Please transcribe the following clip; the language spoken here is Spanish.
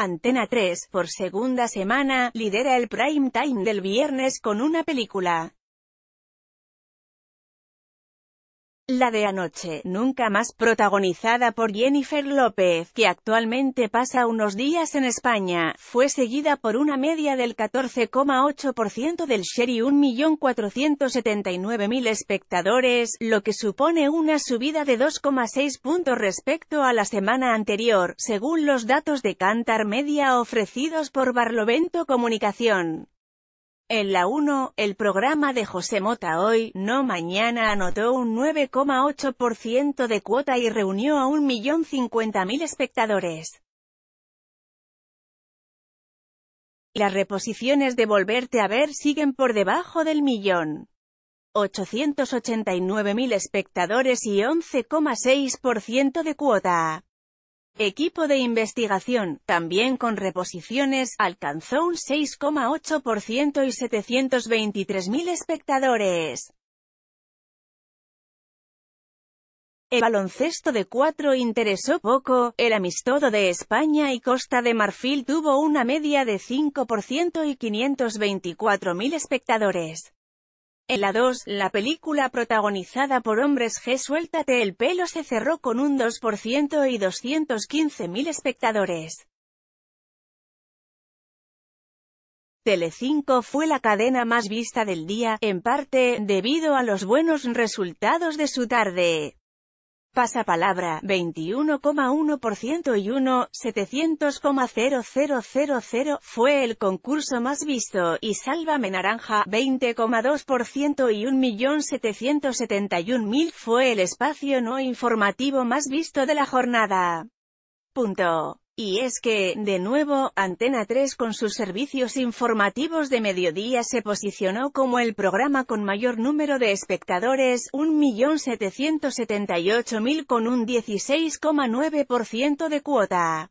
Antena 3, por segunda semana, lidera el prime time del viernes con una película. La de Anoche Nunca Más protagonizada por Jennifer López, que actualmente pasa unos días en España, fue seguida por una media del 14,8% del share y 1.479.000 espectadores, lo que supone una subida de 2,6 puntos respecto a la semana anterior, según los datos de Cantar Media ofrecidos por Barlovento Comunicación. En la 1, el programa de José Mota hoy, no mañana anotó un 9,8% de cuota y reunió a 1.050.000 espectadores. Las reposiciones de Volverte a ver siguen por debajo del millón. 889.000 espectadores y 11,6% de cuota equipo de investigación, también con reposiciones, alcanzó un 6,8% y 723.000 espectadores. El baloncesto de cuatro interesó poco, el amistoso de España y Costa de Marfil tuvo una media de 5% y 524.000 espectadores. En la 2, la película protagonizada por hombres G Suéltate el pelo se cerró con un 2% y 215.000 espectadores. Tele 5 fue la cadena más vista del día, en parte, debido a los buenos resultados de su tarde. Pasapalabra, 21,1% y 1,700,000 fue el concurso más visto, y Sálvame Naranja, 20,2% y 1.771.000 fue el espacio no informativo más visto de la jornada. Punto. Y es que, de nuevo, Antena 3 con sus servicios informativos de mediodía se posicionó como el programa con mayor número de espectadores, 1.778.000 con un 16,9% de cuota.